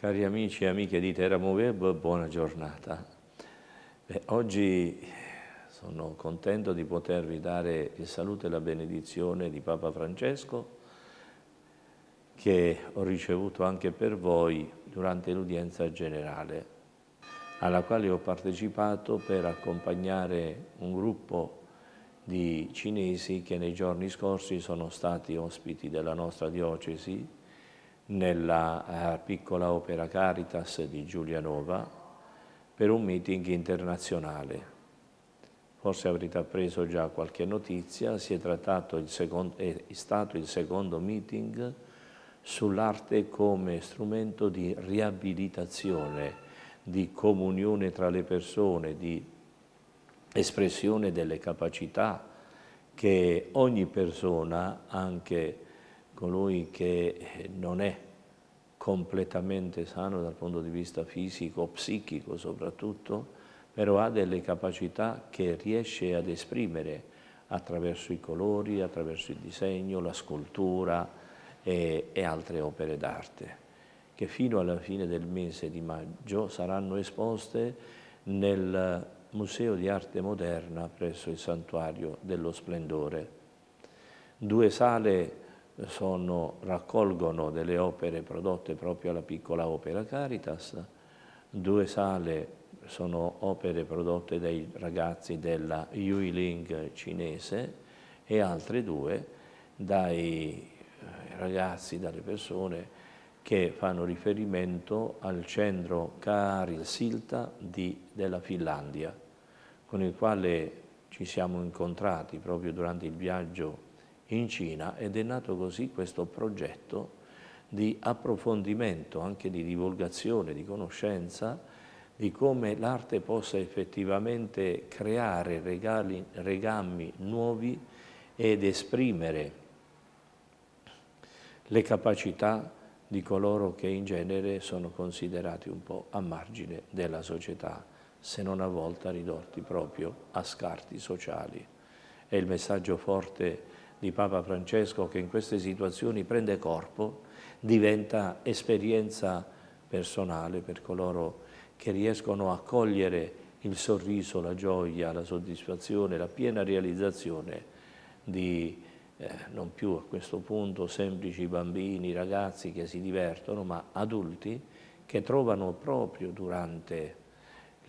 Cari amici e amiche di Teramoveb, buona giornata. Beh, oggi sono contento di potervi dare il saluto e la benedizione di Papa Francesco che ho ricevuto anche per voi durante l'udienza generale alla quale ho partecipato per accompagnare un gruppo di cinesi che nei giorni scorsi sono stati ospiti della nostra diocesi nella eh, piccola opera Caritas di Giulianova per un meeting internazionale. Forse avrete appreso già qualche notizia, si è, secondo, è stato il secondo meeting sull'arte come strumento di riabilitazione, di comunione tra le persone, di espressione delle capacità che ogni persona, anche colui che eh, non è completamente sano dal punto di vista fisico, psichico soprattutto, però ha delle capacità che riesce ad esprimere attraverso i colori, attraverso il disegno, la scultura e, e altre opere d'arte, che fino alla fine del mese di maggio saranno esposte nel Museo di Arte Moderna presso il Santuario dello Splendore. Due sale sono, raccolgono delle opere prodotte proprio alla piccola opera Caritas, due sale sono opere prodotte dai ragazzi della Yuiling cinese e altre due dai eh, ragazzi, dalle persone che fanno riferimento al centro Karilsilta di, della Finlandia, con il quale ci siamo incontrati proprio durante il viaggio in Cina ed è nato così questo progetto di approfondimento, anche di divulgazione, di conoscenza, di come l'arte possa effettivamente creare regali, regami nuovi ed esprimere le capacità di coloro che in genere sono considerati un po' a margine della società, se non a volte ridotti proprio a scarti sociali. È il messaggio forte di Papa Francesco che in queste situazioni prende corpo, diventa esperienza personale per coloro che riescono a cogliere il sorriso, la gioia, la soddisfazione, la piena realizzazione di eh, non più a questo punto semplici bambini, ragazzi che si divertono, ma adulti che trovano proprio durante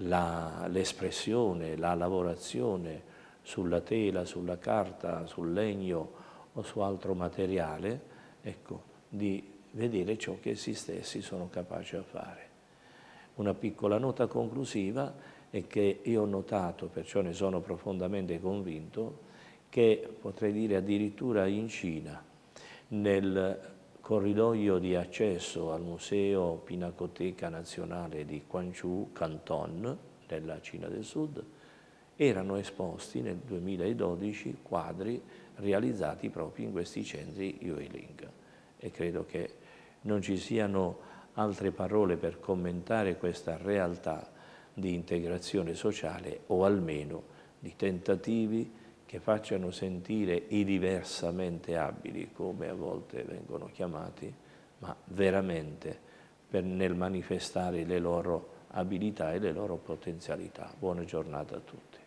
l'espressione, la, la lavorazione, sulla tela, sulla carta, sul legno o su altro materiale, ecco, di vedere ciò che essi stessi sono capaci a fare. Una piccola nota conclusiva è che io ho notato, perciò ne sono profondamente convinto, che potrei dire addirittura in Cina, nel corridoio di accesso al Museo Pinacoteca Nazionale di Guangzhou, Canton, nella Cina del Sud, erano esposti nel 2012 quadri realizzati proprio in questi centri Yueling e credo che non ci siano altre parole per commentare questa realtà di integrazione sociale o almeno di tentativi che facciano sentire i diversamente abili, come a volte vengono chiamati, ma veramente per, nel manifestare le loro abilità e le loro potenzialità. Buona giornata a tutti.